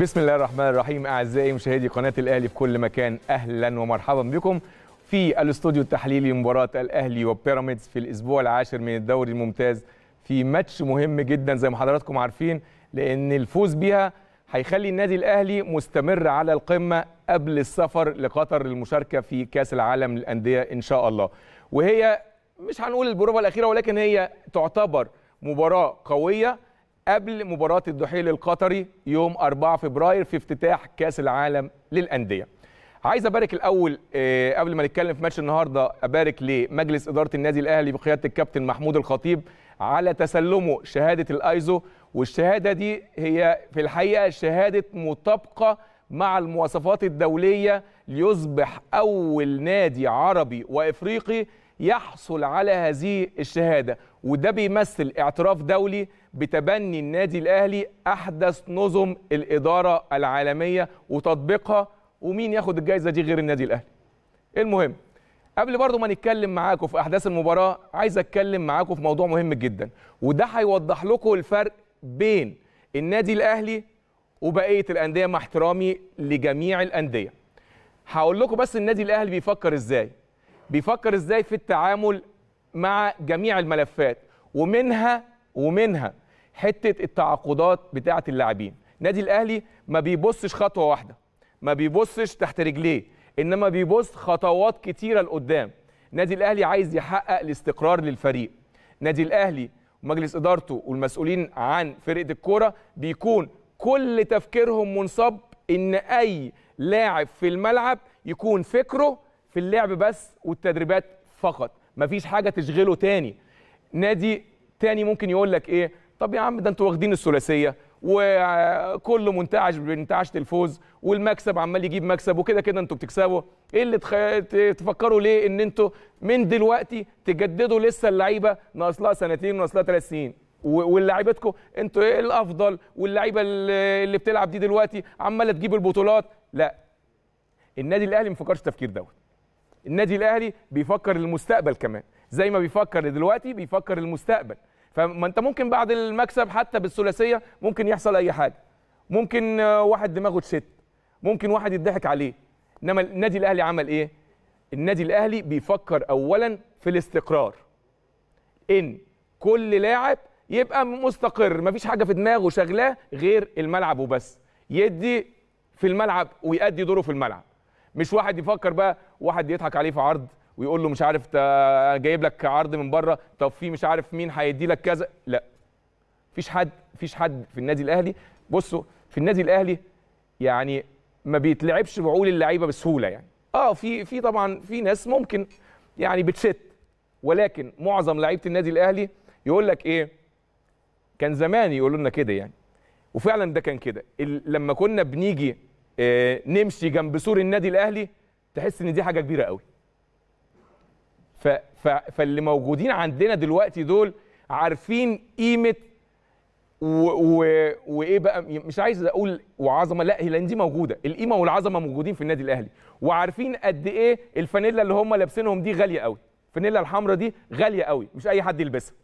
بسم الله الرحمن الرحيم اعزائي مشاهدي قناه الاهلي في كل مكان اهلا ومرحبا بكم في الاستوديو التحليلي لمباراه الاهلي وبيراميدز في الاسبوع العاشر من الدوري الممتاز في ماتش مهم جدا زي ما حضراتكم عارفين لان الفوز بيها هيخلي النادي الاهلي مستمر على القمه قبل السفر لقطر للمشاركه في كاس العالم للانديه ان شاء الله وهي مش هنقول البروفه الاخيره ولكن هي تعتبر مباراه قويه قبل مباراة الدحيل القطري يوم 4 فبراير في افتتاح كأس العالم للأندية. عايز أبارك الأول آه، قبل ما نتكلم في ماتش النهاردة أبارك لمجلس إدارة النادي الأهلي بقيادة الكابتن محمود الخطيب على تسلمه شهادة الأيزو والشهادة دي هي في الحقيقة شهادة مطابقة مع المواصفات الدولية ليصبح أول نادي عربي وإفريقي يحصل على هذه الشهادة وده بيمثل اعتراف دولي بتبني النادي الأهلي أحدث نظم الإدارة العالمية وتطبيقها ومين ياخد الجائزة دي غير النادي الأهلي المهم قبل برضو ما نتكلم معاكم في أحداث المباراة عايز أتكلم معاكم في موضوع مهم جدا وده هيوضح لكم الفرق بين النادي الأهلي وبقية الأندية مع احترامي لجميع الأندية هقول لكم بس النادي الأهلي بيفكر إزاي بيفكر ازاي في التعامل مع جميع الملفات ومنها ومنها حته التعاقدات بتاعه اللاعبين نادي الاهلي ما بيبصش خطوه واحده ما بيبصش تحت رجليه انما بيبص خطوات كتيره لقدام نادي الاهلي عايز يحقق الاستقرار للفريق نادي الاهلي ومجلس ادارته والمسؤولين عن فرقه الكوره بيكون كل تفكيرهم منصب ان اي لاعب في الملعب يكون فكره في اللعب بس والتدريبات فقط مفيش حاجه تشغله تاني نادي تاني ممكن يقول لك ايه طب يا عم ده انتوا واخدين الثلاثيه وكله منتعش بانتعاشه الفوز والمكسب عمال يجيب مكسب وكده كده انتوا بتكسبوا ايه اللي تخ... تفكروا ليه ان انتوا من دلوقتي تجددوا لسه اللعيبه ناقص لها سنتين وناقص لها ثلاث سنين ولاعيبتكم انتوا ايه الافضل واللعيبه اللي بتلعب دي دلوقتي عماله تجيب البطولات لا النادي الاهلي ما فكرش التفكير دوت النادي الاهلي بيفكر للمستقبل كمان زي ما بيفكر دلوقتي بيفكر للمستقبل فما انت ممكن بعد المكسب حتى بالثلاثيه ممكن يحصل اي حاجه ممكن آه، واحد دماغه تشت ممكن واحد يضحك عليه انما النادي الاهلي عمل ايه النادي الاهلي بيفكر اولا في الاستقرار ان كل لاعب يبقى مستقر مفيش حاجه في دماغه شغلاه غير الملعب وبس يدي في الملعب ويأدي دوره في الملعب مش واحد يفكر بقى واحد يضحك عليه في عرض ويقول له مش عارف جايب لك عرض من بره طب في مش عارف مين هيدي لك كذا لا مفيش حد مفيش حد في النادي الاهلي بصوا في النادي الاهلي يعني ما بيتلعبش بعقول اللعيبه بسهوله يعني اه في في طبعا في ناس ممكن يعني بتشت ولكن معظم لعيبه النادي الاهلي يقول لك ايه كان زمان يقولوا لنا كده يعني وفعلا ده كان كده لما كنا بنيجي آه، نمشي جنب سور النادي الاهلي تحس ان دي حاجه كبيره قوي ف ف فاللي موجودين عندنا دلوقتي دول عارفين قيمه و... و... وايه بقى مش عايز اقول وعظمه لا هي لان دي موجوده القيمه والعظمه موجودين في النادي الاهلي وعارفين قد ايه الفانيلا اللي هم لابسينهم دي غاليه قوي الفانيلا الحمراء دي غاليه قوي مش اي حد يلبسها